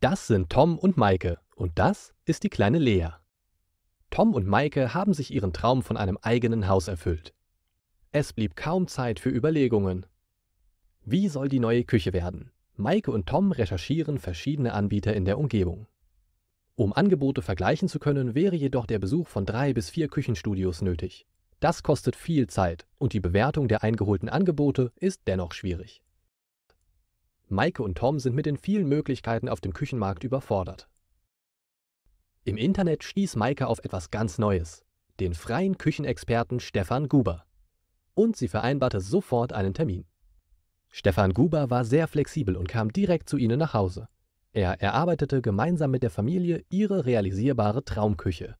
Das sind Tom und Maike und das ist die kleine Lea. Tom und Maike haben sich ihren Traum von einem eigenen Haus erfüllt. Es blieb kaum Zeit für Überlegungen. Wie soll die neue Küche werden? Maike und Tom recherchieren verschiedene Anbieter in der Umgebung. Um Angebote vergleichen zu können, wäre jedoch der Besuch von drei bis vier Küchenstudios nötig. Das kostet viel Zeit und die Bewertung der eingeholten Angebote ist dennoch schwierig. Maike und Tom sind mit den vielen Möglichkeiten auf dem Küchenmarkt überfordert. Im Internet stieß Maike auf etwas ganz Neues, den freien Küchenexperten Stefan Guber. Und sie vereinbarte sofort einen Termin. Stefan Guber war sehr flexibel und kam direkt zu ihnen nach Hause. Er erarbeitete gemeinsam mit der Familie ihre realisierbare Traumküche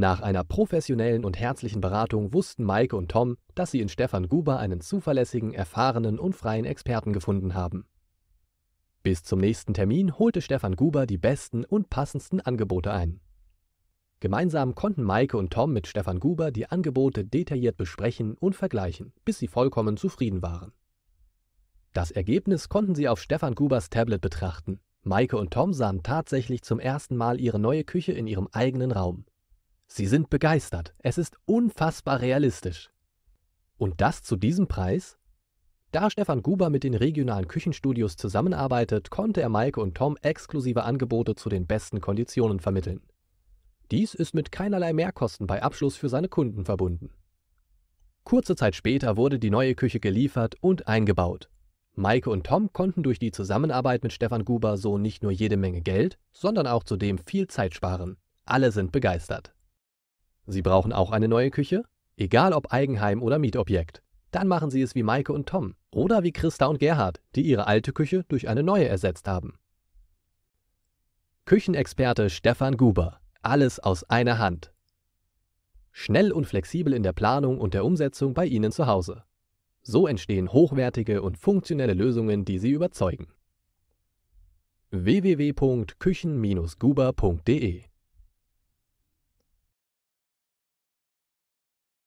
nach einer professionellen und herzlichen Beratung wussten Maike und Tom, dass sie in Stefan Guber einen zuverlässigen, erfahrenen und freien Experten gefunden haben. Bis zum nächsten Termin holte Stefan Guber die besten und passendsten Angebote ein. Gemeinsam konnten Maike und Tom mit Stefan Guber die Angebote detailliert besprechen und vergleichen, bis sie vollkommen zufrieden waren. Das Ergebnis konnten sie auf Stefan Gubers Tablet betrachten. Maike und Tom sahen tatsächlich zum ersten Mal ihre neue Küche in ihrem eigenen Raum. Sie sind begeistert. Es ist unfassbar realistisch. Und das zu diesem Preis? Da Stefan Guber mit den regionalen Küchenstudios zusammenarbeitet, konnte er Maike und Tom exklusive Angebote zu den besten Konditionen vermitteln. Dies ist mit keinerlei Mehrkosten bei Abschluss für seine Kunden verbunden. Kurze Zeit später wurde die neue Küche geliefert und eingebaut. Maike und Tom konnten durch die Zusammenarbeit mit Stefan Guber so nicht nur jede Menge Geld, sondern auch zudem viel Zeit sparen. Alle sind begeistert. Sie brauchen auch eine neue Küche? Egal ob Eigenheim oder Mietobjekt. Dann machen Sie es wie Maike und Tom oder wie Christa und Gerhard, die ihre alte Küche durch eine neue ersetzt haben. Küchenexperte Stefan Guber. Alles aus einer Hand. Schnell und flexibel in der Planung und der Umsetzung bei Ihnen zu Hause. So entstehen hochwertige und funktionelle Lösungen, die Sie überzeugen. www.küchen-guber.de